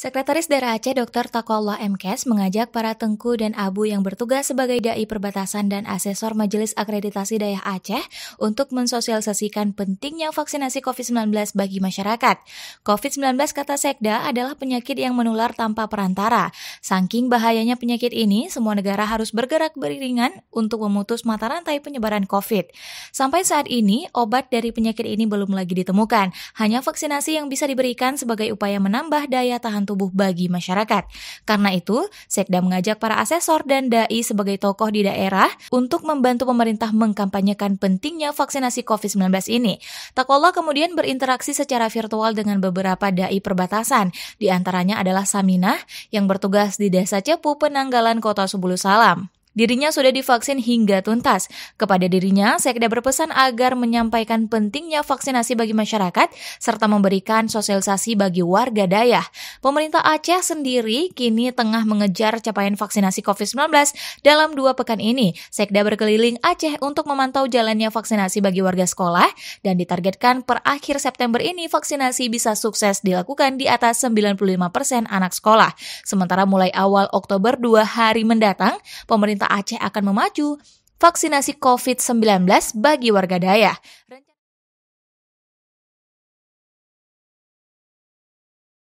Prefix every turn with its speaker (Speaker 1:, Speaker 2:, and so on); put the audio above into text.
Speaker 1: Sekretaris Daerah Aceh Dr. Takwallah MKes mengajak para tengku dan abu yang bertugas sebagai dai perbatasan dan asesor Majelis Akreditasi Daerah Aceh untuk mensosialisasikan pentingnya vaksinasi COVID-19 bagi masyarakat. COVID-19 kata Sekda adalah penyakit yang menular tanpa perantara. Saking bahayanya penyakit ini, semua negara harus bergerak beriringan untuk memutus mata rantai penyebaran COVID. Sampai saat ini, obat dari penyakit ini belum lagi ditemukan. Hanya vaksinasi yang bisa diberikan sebagai upaya menambah daya tahan tubuh bagi masyarakat. Karena itu, Sekda mengajak para asesor dan dai sebagai tokoh di daerah untuk membantu pemerintah mengkampanyekan pentingnya vaksinasi COVID-19 ini. Takola kemudian berinteraksi secara virtual dengan beberapa dai perbatasan, di antaranya adalah Saminah yang bertugas di Desa Cepu, Penanggalan Kota Sebulu Salam. Dirinya sudah divaksin hingga tuntas. Kepada dirinya, Sekda berpesan agar menyampaikan pentingnya vaksinasi bagi masyarakat serta memberikan sosialisasi bagi warga daya. Pemerintah Aceh sendiri kini tengah mengejar capaian vaksinasi COVID-19 dalam dua pekan ini. Sekda berkeliling Aceh untuk memantau jalannya vaksinasi bagi warga sekolah dan ditargetkan per akhir September ini vaksinasi bisa sukses dilakukan di atas 95% persen anak sekolah. Sementara mulai awal Oktober dua hari mendatang, pemerintah Aceh akan memacu vaksinasi COVID-19 bagi warga daya.